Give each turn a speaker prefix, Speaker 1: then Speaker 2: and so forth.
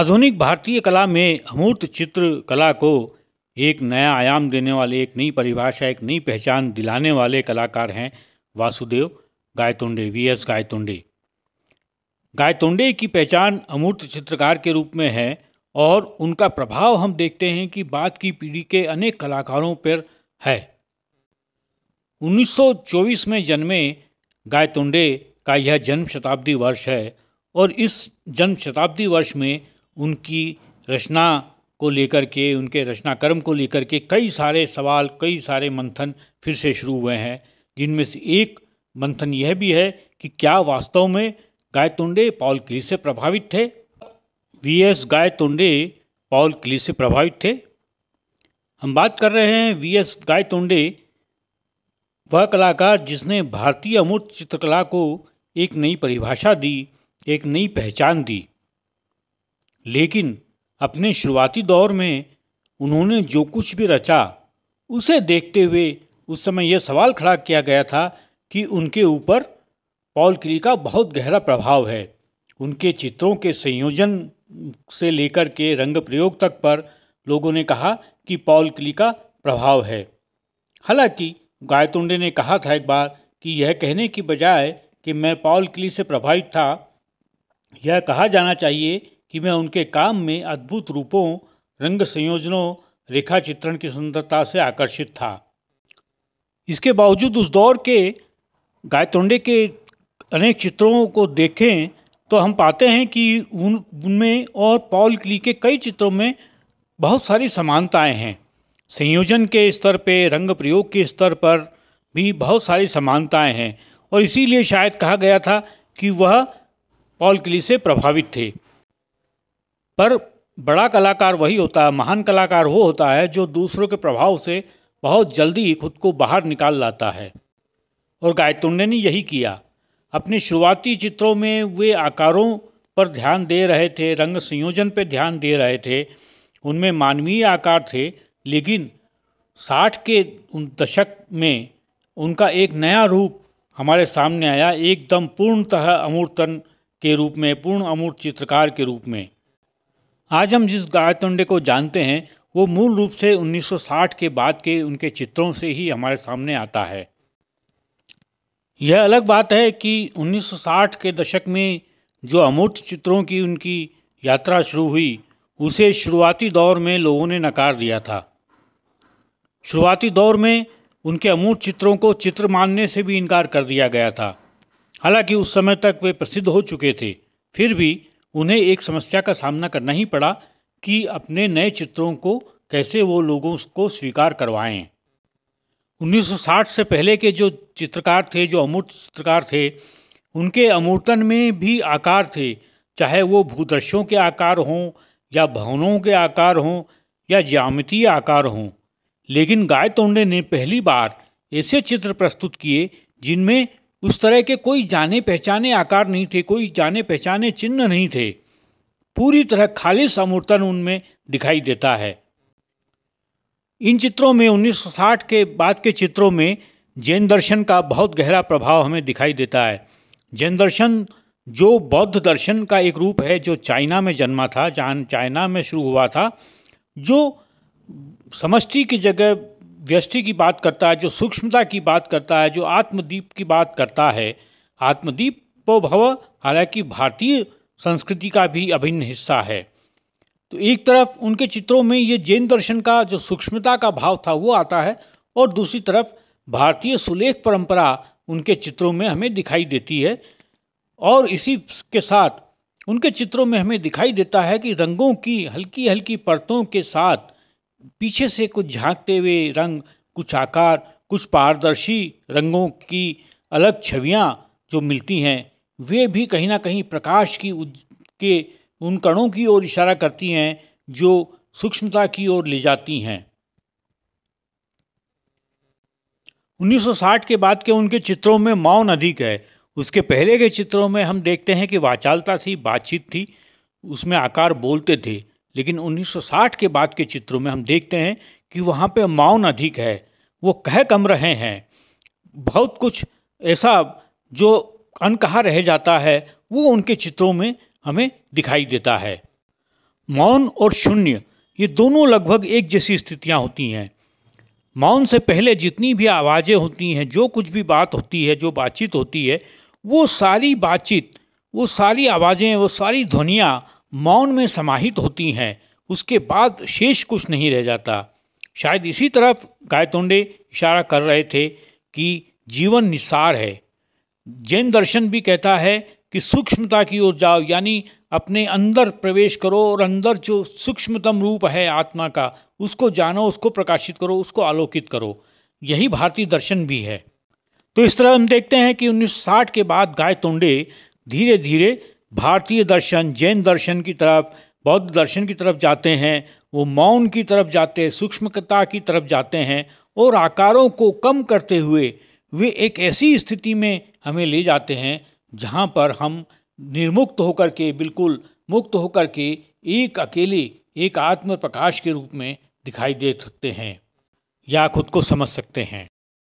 Speaker 1: आधुनिक भारतीय कला में अमूर्त चित्र कला को एक नया आयाम देने वाले एक नई परिभाषा एक नई पहचान दिलाने वाले कलाकार हैं वासुदेव गायतोंडे वी एस गायतोंडे गायतोंडे की पहचान अमूर्त चित्रकार के रूप में है और उनका प्रभाव हम देखते हैं कि बाद की पीढ़ी के अनेक कलाकारों पर है 1924 में जन्मे गायतोंडे का यह जन्म शताब्दी वर्ष है और इस जन्म शताब्दी वर्ष में उनकी रचना को लेकर के उनके रचना कर्म को लेकर के कई सारे सवाल कई सारे मंथन फिर से शुरू हुए हैं जिनमें से एक मंथन यह भी है कि क्या वास्तव में गायतोंडे पॉल किली से प्रभावित थे वी एस गायतोंडे पॉल किली से प्रभावित थे हम बात कर रहे हैं वी एस गायतोंडे वह कलाकार जिसने भारतीय अमूर्त चित्रकला को एक नई परिभाषा दी एक नई पहचान दी लेकिन अपने शुरुआती दौर में उन्होंने जो कुछ भी रचा उसे देखते हुए उस समय यह सवाल खड़ा किया गया था कि उनके ऊपर पॉल क्री का बहुत गहरा प्रभाव है उनके चित्रों के संयोजन से लेकर के रंग प्रयोग तक पर लोगों ने कहा कि पॉल क्ली का प्रभाव है हालांकि गायतुंडे ने कहा था एक बार कि यह कहने की बजाय कि मैं पॉल क्ली से प्रभावित था यह कहा जाना चाहिए कि मैं उनके काम में अद्भुत रूपों रंग संयोजनों रेखा चित्रण की सुंदरता से आकर्षित था इसके बावजूद उस दौर के गायतोंडे के अनेक चित्रों को देखें तो हम पाते हैं कि उन उनमें और पॉल क्ली के कई चित्रों में बहुत सारी समानताएं हैं संयोजन के स्तर पर रंग प्रयोग के स्तर पर भी बहुत सारी समानताएं हैं और इसीलिए शायद कहा गया था कि वह पॉल क्ली से प्रभावित थे पर बड़ा कलाकार वही होता है महान कलाकार वो होता है जो दूसरों के प्रभाव से बहुत जल्दी ही खुद को बाहर निकाल लाता है और गायतुंडे ने यही किया अपने शुरुआती चित्रों में वे आकारों पर ध्यान दे रहे थे रंग संयोजन पर ध्यान दे रहे थे उनमें मानवीय आकार थे लेकिन साठ के उन दशक में उनका एक नया रूप हमारे सामने आया एकदम पूर्णतः अमूर्तन के रूप में पूर्ण अमूर्त चित्रकार के रूप में आज हम जिस गायतोंडे को जानते हैं वो मूल रूप से 1960 के बाद के उनके चित्रों से ही हमारे सामने आता है यह अलग बात है कि 1960 के दशक में जो अमूर्त चित्रों की उनकी यात्रा शुरू हुई उसे शुरुआती दौर में लोगों ने नकार दिया था शुरुआती दौर में उनके अमूर्त चित्रों को चित्र मानने से भी इनकार कर दिया गया था हालांकि उस समय तक वे प्रसिद्ध हो चुके थे फिर भी उन्हें एक समस्या का सामना करना ही पड़ा कि अपने नए चित्रों को कैसे वो लोगों को स्वीकार करवाएं 1960 से पहले के जो चित्रकार थे जो अमूर्त चित्रकार थे उनके अमूर्तन में भी आकार थे चाहे वो भूदृश्यों के आकार हों या भवनों के आकार हों या ज्यामितीय आकार हों लेकिन गाय तोंडे ने पहली बार ऐसे चित्र प्रस्तुत किए जिनमें उस तरह के कोई जाने पहचाने आकार नहीं थे कोई जाने पहचाने चिन्ह नहीं थे पूरी तरह खालिश अमूर्तन उनमें दिखाई देता है इन चित्रों में 1960 के बाद के चित्रों में जैन दर्शन का बहुत गहरा प्रभाव हमें दिखाई देता है जैन दर्शन जो बौद्ध दर्शन का एक रूप है जो चाइना में जन्मा था जहाँ चाइना में शुरू हुआ था जो समष्टि की जगह व्यष्टि की बात करता है जो सूक्ष्मता की बात करता है जो आत्मदीप की बात करता है आत्मदीप वो भव हालांकि भारतीय संस्कृति का भी अभिन्न हिस्सा है तो एक तरफ उनके चित्रों में ये जैन दर्शन का जो सूक्ष्मता का भाव था वो आता है और दूसरी तरफ भारतीय सुलेख परंपरा उनके चित्रों में हमें दिखाई देती है और इसी के साथ उनके चित्रों में हमें दिखाई देता है कि रंगों की हल्की हल्की परतों के साथ पीछे से कुछ झांकते हुए रंग कुछ आकार कुछ पारदर्शी रंगों की अलग छवियाँ जो मिलती हैं वे भी कहीं ना कहीं प्रकाश की उज के उन कणों की ओर इशारा करती हैं जो सूक्ष्मता की ओर ले जाती हैं 1960 के बाद के उनके चित्रों में मौन अधिक है उसके पहले के चित्रों में हम देखते हैं कि वाचालता थी बातचीत थी उसमें आकार बोलते थे लेकिन 1960 के बाद के चित्रों में हम देखते हैं कि वहाँ पे माउन अधिक है वो कह कम रहे हैं बहुत कुछ ऐसा जो अनकहा रह जाता है वो उनके चित्रों में हमें दिखाई देता है मौन और शून्य ये दोनों लगभग एक जैसी स्थितियाँ होती हैं मौन से पहले जितनी भी आवाज़ें होती हैं जो कुछ भी बात होती है जो बातचीत होती है वो सारी बातचीत वो सारी आवाज़ें वो सारी ध्वनियाँ मौन में समाहित होती हैं उसके बाद शेष कुछ नहीं रह जाता शायद इसी तरफ गायतोंडे इशारा कर रहे थे कि जीवन निसार है जैन दर्शन भी कहता है कि सूक्ष्मता की ओर जाओ यानी अपने अंदर प्रवेश करो और अंदर जो सूक्ष्मतम रूप है आत्मा का उसको जानो उसको प्रकाशित करो उसको आलोकित करो यही भारतीय दर्शन भी है तो इस तरह हम देखते हैं कि 1960 के बाद गाय तोंडे धीरे धीरे भारतीय दर्शन जैन दर्शन की तरफ बौद्ध दर्शन की तरफ जाते हैं वो मौन की तरफ जाते हैं सूक्ष्मता की तरफ जाते हैं और आकारों को कम करते हुए वे एक ऐसी स्थिति में हमें ले जाते हैं जहाँ पर हम निर्मुक्त होकर के बिल्कुल मुक्त होकर के एक अकेले एक आत्म प्रकाश के रूप में दिखाई दे सकते हैं या खुद को समझ सकते हैं